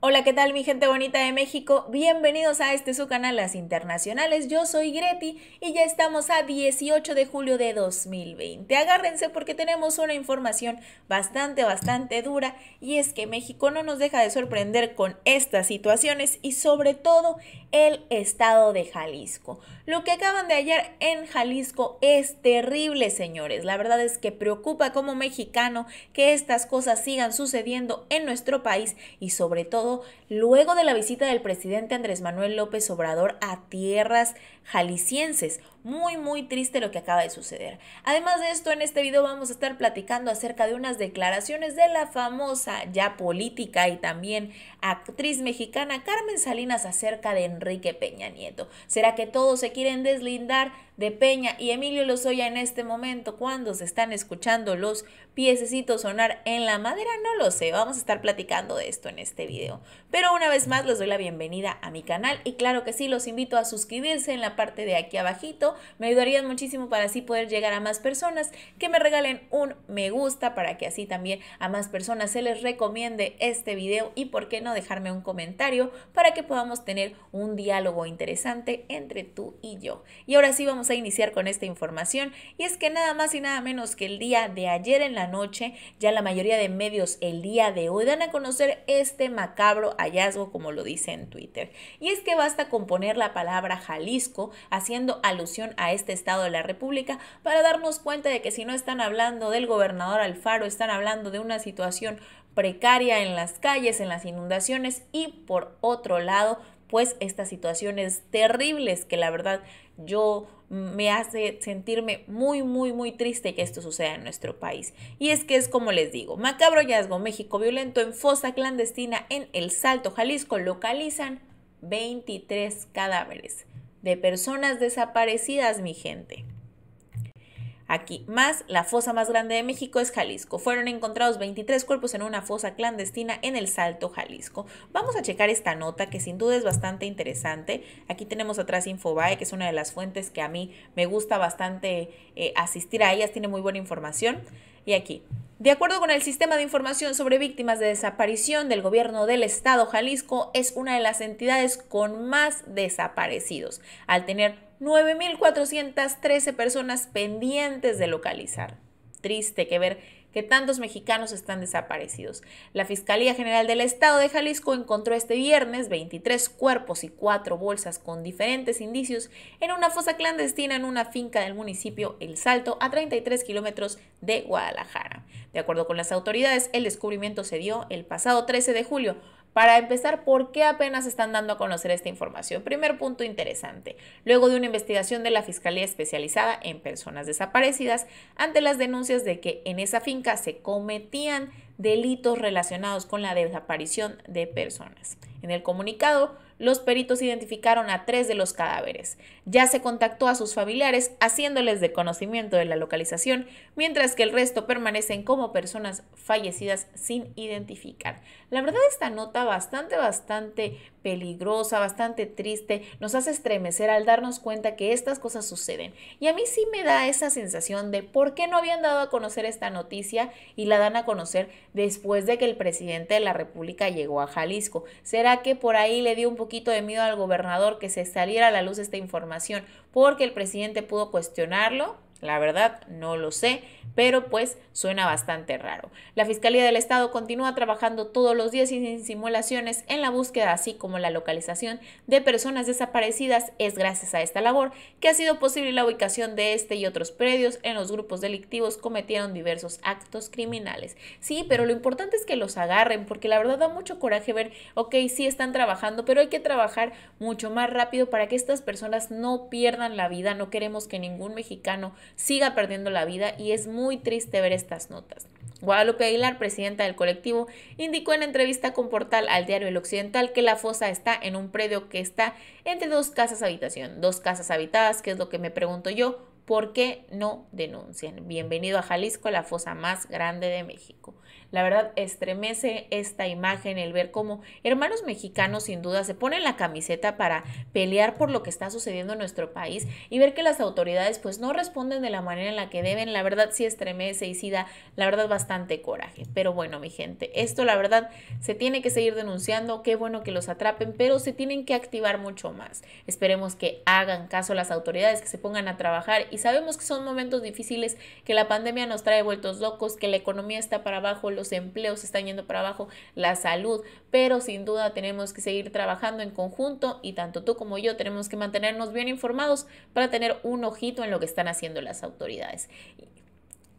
Hola, ¿qué tal mi gente bonita de México? Bienvenidos a este su canal Las Internacionales. Yo soy Greti y ya estamos a 18 de julio de 2020. Agárrense porque tenemos una información bastante, bastante dura y es que México no nos deja de sorprender con estas situaciones y sobre todo el estado de Jalisco. Lo que acaban de hallar en Jalisco es terrible, señores. La verdad es que preocupa como mexicano que estas cosas sigan sucediendo en nuestro país y sobre todo luego de la visita del presidente Andrés Manuel López Obrador a tierras jaliscienses, muy, muy triste lo que acaba de suceder. Además de esto, en este video vamos a estar platicando acerca de unas declaraciones de la famosa ya política y también actriz mexicana Carmen Salinas acerca de Enrique Peña Nieto. ¿Será que todos se quieren deslindar de Peña y Emilio Lozoya en este momento cuando se están escuchando los piececitos sonar en la madera? No lo sé, vamos a estar platicando de esto en este video. Pero una vez más les doy la bienvenida a mi canal y claro que sí, los invito a suscribirse en la parte de aquí abajito me ayudarían muchísimo para así poder llegar a más personas. Que me regalen un me gusta para que así también a más personas se les recomiende este video y por qué no dejarme un comentario para que podamos tener un diálogo interesante entre tú y yo. Y ahora sí vamos a iniciar con esta información y es que nada más y nada menos que el día de ayer en la noche, ya la mayoría de medios el día de hoy dan a conocer este macabro hallazgo como lo dice en Twitter. Y es que basta con poner la palabra Jalisco haciendo alusión a este estado de la República para darnos cuenta de que si no están hablando del gobernador Alfaro, están hablando de una situación precaria en las calles, en las inundaciones y por otro lado, pues estas situaciones terribles que la verdad yo me hace sentirme muy, muy, muy triste que esto suceda en nuestro país. Y es que es como les digo, macabro hallazgo, México violento en fosa clandestina en El Salto, Jalisco, localizan 23 cadáveres de personas desaparecidas, mi gente. Aquí más, la fosa más grande de México es Jalisco. Fueron encontrados 23 cuerpos en una fosa clandestina en el Salto, Jalisco. Vamos a checar esta nota que sin duda es bastante interesante. Aquí tenemos atrás Infobae, que es una de las fuentes que a mí me gusta bastante eh, asistir a ellas, tiene muy buena información. Y aquí, de acuerdo con el Sistema de Información sobre Víctimas de Desaparición del Gobierno del Estado, Jalisco es una de las entidades con más desaparecidos, al tener 9.413 personas pendientes de localizar. Triste que ver que tantos mexicanos están desaparecidos. La Fiscalía General del Estado de Jalisco encontró este viernes 23 cuerpos y 4 bolsas con diferentes indicios en una fosa clandestina en una finca del municipio El Salto, a 33 kilómetros de Guadalajara. De acuerdo con las autoridades, el descubrimiento se dio el pasado 13 de julio, para empezar, ¿por qué apenas están dando a conocer esta información? Primer punto interesante. Luego de una investigación de la Fiscalía Especializada en Personas Desaparecidas, ante las denuncias de que en esa finca se cometían delitos relacionados con la desaparición de personas. En el comunicado, los peritos identificaron a tres de los cadáveres. Ya se contactó a sus familiares haciéndoles de conocimiento de la localización, mientras que el resto permanecen como personas fallecidas sin identificar. La verdad esta nota bastante, bastante peligrosa, bastante triste, nos hace estremecer al darnos cuenta que estas cosas suceden. Y a mí sí me da esa sensación de por qué no habían dado a conocer esta noticia y la dan a conocer después de que el presidente de la República llegó a Jalisco. ¿Será que por ahí le dio un poquito de miedo al gobernador que se saliera a la luz esta información, porque el presidente pudo cuestionarlo la verdad, no lo sé, pero pues suena bastante raro. La Fiscalía del Estado continúa trabajando todos los días sin simulaciones en la búsqueda, así como la localización de personas desaparecidas. Es gracias a esta labor que ha sido posible la ubicación de este y otros predios en los grupos delictivos cometieron diversos actos criminales. Sí, pero lo importante es que los agarren, porque la verdad da mucho coraje ver, ok, sí están trabajando, pero hay que trabajar mucho más rápido para que estas personas no pierdan la vida. No queremos que ningún mexicano siga perdiendo la vida y es muy triste ver estas notas. Guadalupe Aguilar, presidenta del colectivo, indicó en entrevista con Portal al diario El Occidental que la fosa está en un predio que está entre dos casas habitación, dos casas habitadas, que es lo que me pregunto yo, ¿por qué no denuncian? Bienvenido a Jalisco, la fosa más grande de México. La verdad, estremece esta imagen el ver cómo hermanos mexicanos sin duda se ponen la camiseta para pelear por lo que está sucediendo en nuestro país y ver que las autoridades pues no responden de la manera en la que deben. La verdad, sí estremece y sí da, la verdad, bastante coraje. Pero bueno, mi gente, esto la verdad se tiene que seguir denunciando. Qué bueno que los atrapen, pero se tienen que activar mucho más. Esperemos que hagan caso las autoridades, que se pongan a trabajar y sabemos que son momentos difíciles, que la pandemia nos trae vueltos locos, que la economía está para abajo, los empleos están yendo para abajo, la salud, pero sin duda tenemos que seguir trabajando en conjunto y tanto tú como yo tenemos que mantenernos bien informados para tener un ojito en lo que están haciendo las autoridades.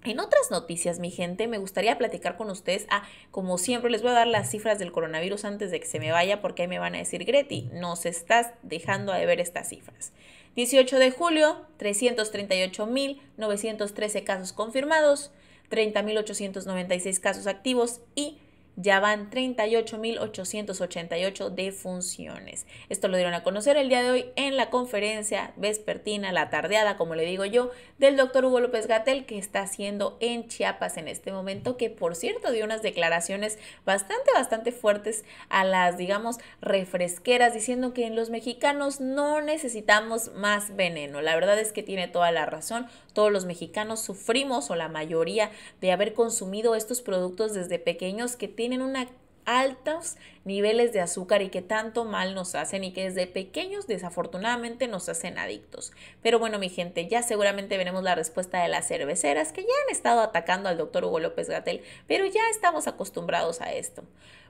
En otras noticias, mi gente, me gustaría platicar con ustedes. a ah, como siempre, les voy a dar las cifras del coronavirus antes de que se me vaya, porque ahí me van a decir, Greti, nos estás dejando de ver estas cifras. 18 de julio, 338.913 casos confirmados. 30.896 casos activos y ya van 38.888 defunciones. Esto lo dieron a conocer el día de hoy en la conferencia vespertina, la tardeada, como le digo yo, del doctor Hugo López Gatel, que está haciendo en Chiapas en este momento, que por cierto dio unas declaraciones bastante, bastante fuertes a las, digamos, refresqueras, diciendo que en los mexicanos no necesitamos más veneno. La verdad es que tiene toda la razón. Todos los mexicanos sufrimos, o la mayoría, de haber consumido estos productos desde pequeños que tienen tienen altos niveles de azúcar y que tanto mal nos hacen y que desde pequeños desafortunadamente nos hacen adictos. Pero bueno, mi gente, ya seguramente veremos la respuesta de las cerveceras que ya han estado atacando al doctor Hugo López Gatel, pero ya estamos acostumbrados a esto.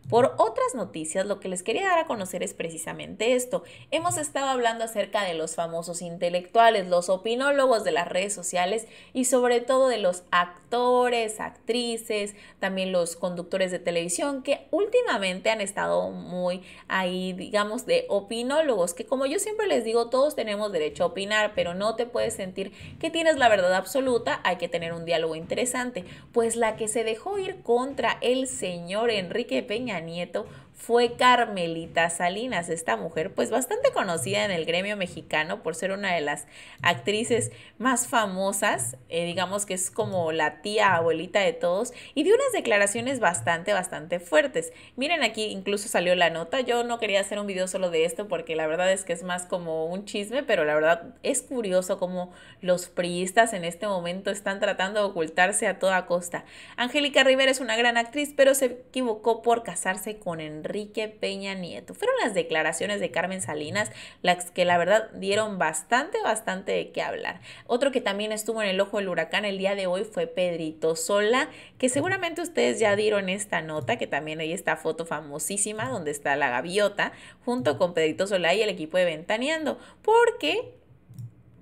Por otras noticias, lo que les quería dar a conocer es precisamente esto. Hemos estado hablando acerca de los famosos intelectuales, los opinólogos de las redes sociales y sobre todo de los actores, actrices, también los conductores de televisión que últimamente han estado muy ahí, digamos, de opinólogos, que como yo siempre les digo, todos tenemos derecho a opinar, pero no te puedes sentir que tienes la verdad absoluta, hay que tener un diálogo interesante. Pues la que se dejó ir contra el señor Enrique Peña पहनी तो fue Carmelita Salinas, esta mujer pues bastante conocida en el gremio mexicano por ser una de las actrices más famosas, eh, digamos que es como la tía abuelita de todos, y dio unas declaraciones bastante, bastante fuertes. Miren aquí incluso salió la nota, yo no quería hacer un video solo de esto porque la verdad es que es más como un chisme, pero la verdad es curioso cómo los priistas en este momento están tratando de ocultarse a toda costa. Angélica Rivera es una gran actriz, pero se equivocó por casarse con Enrique Enrique Peña Nieto. Fueron las declaraciones de Carmen Salinas las que la verdad dieron bastante, bastante de qué hablar. Otro que también estuvo en el ojo del huracán el día de hoy fue Pedrito Sola, que seguramente ustedes ya dieron esta nota, que también hay esta foto famosísima donde está la gaviota junto con Pedrito Sola y el equipo de Ventaneando, porque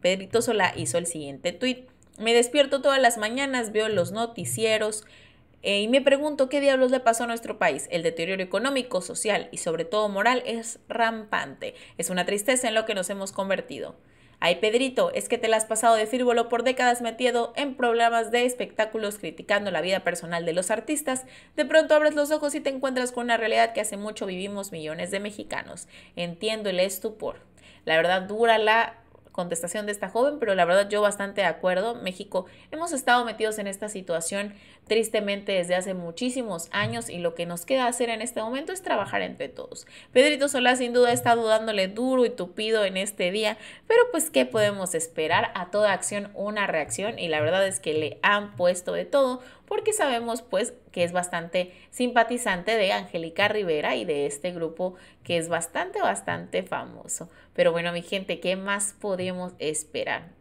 Pedrito Sola hizo el siguiente tuit. Me despierto todas las mañanas, veo los noticieros, eh, y me pregunto qué diablos le pasó a nuestro país. El deterioro económico, social y sobre todo moral es rampante. Es una tristeza en lo que nos hemos convertido. Ay, Pedrito, es que te la has pasado de fírbolo por décadas metido en problemas de espectáculos criticando la vida personal de los artistas. De pronto abres los ojos y te encuentras con una realidad que hace mucho vivimos millones de mexicanos. Entiendo el estupor. La verdad dura la contestación de esta joven, pero la verdad yo bastante de acuerdo. México, hemos estado metidos en esta situación tristemente desde hace muchísimos años y lo que nos queda hacer en este momento es trabajar entre todos. Pedrito Solá sin duda está dudándole duro y tupido en este día, pero pues ¿qué podemos esperar? A toda acción una reacción y la verdad es que le han puesto de todo porque sabemos pues que es bastante simpatizante de Angélica Rivera y de este grupo que es bastante, bastante famoso. Pero bueno, mi gente, ¿qué más podemos esperar?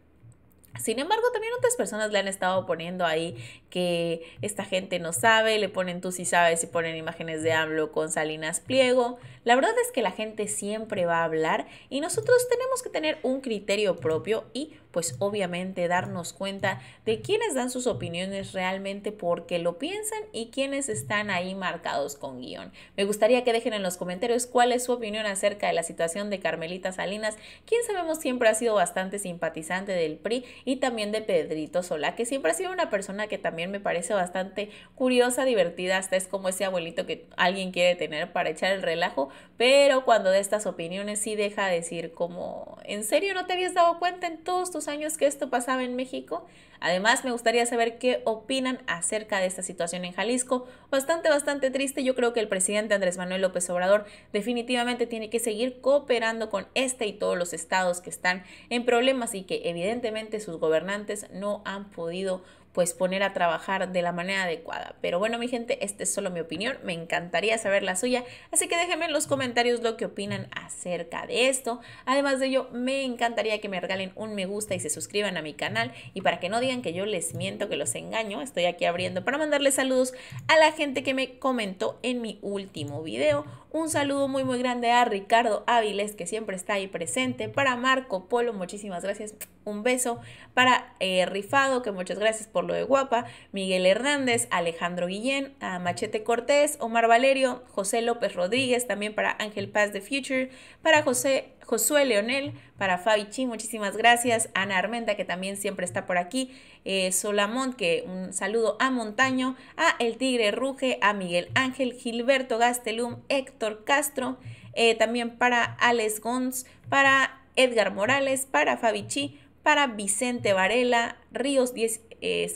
Sin embargo, también otras personas le han estado poniendo ahí que esta gente no sabe, le ponen tú si sabes y ponen imágenes de AMLO con Salinas Pliego. La verdad es que la gente siempre va a hablar y nosotros tenemos que tener un criterio propio y pues obviamente darnos cuenta de quiénes dan sus opiniones realmente porque lo piensan y quiénes están ahí marcados con guión. Me gustaría que dejen en los comentarios cuál es su opinión acerca de la situación de Carmelita Salinas, quien sabemos siempre ha sido bastante simpatizante del PRI y también de Pedrito Solá, que siempre ha sido una persona que también me parece bastante curiosa, divertida, hasta es como ese abuelito que alguien quiere tener para echar el relajo, pero cuando de estas opiniones sí deja decir como, ¿en serio no te habías dado cuenta en todos tus años que esto pasaba en México, Además, me gustaría saber qué opinan acerca de esta situación en Jalisco. Bastante, bastante triste. Yo creo que el presidente Andrés Manuel López Obrador definitivamente tiene que seguir cooperando con este y todos los estados que están en problemas y que evidentemente sus gobernantes no han podido pues poner a trabajar de la manera adecuada. Pero bueno, mi gente, esta es solo mi opinión, me encantaría saber la suya, así que déjenme en los comentarios lo que opinan acerca de esto. Además de ello, me encantaría que me regalen un me gusta y se suscriban a mi canal y para que no digan que yo les miento, que los engaño. Estoy aquí abriendo para mandarles saludos a la gente que me comentó en mi último video. Un saludo muy muy grande a Ricardo Áviles, que siempre está ahí presente. Para Marco Polo, muchísimas gracias un beso para eh, Rifado, que muchas gracias por lo de guapa, Miguel Hernández, Alejandro Guillén, a Machete Cortés, Omar Valerio, José López Rodríguez, también para Ángel Paz The Future, para José Josué Leonel, para Fabi Chi, muchísimas gracias, Ana Armenta, que también siempre está por aquí, eh, Solamón, que un saludo a Montaño, a El Tigre Ruge, a Miguel Ángel, Gilberto Gastelum, Héctor Castro, eh, también para Alex Gons, para Edgar Morales, para Fabi Chi, para Vicente Varela, Ríos 10,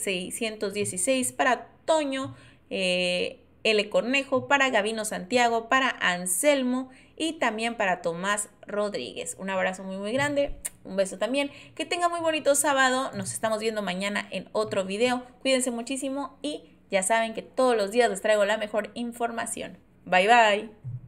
616 eh, para Toño eh, L. Cornejo, para Gavino Santiago, para Anselmo y también para Tomás Rodríguez. Un abrazo muy muy grande, un beso también. Que tenga muy bonito sábado, nos estamos viendo mañana en otro video. Cuídense muchísimo y ya saben que todos los días les traigo la mejor información. Bye bye.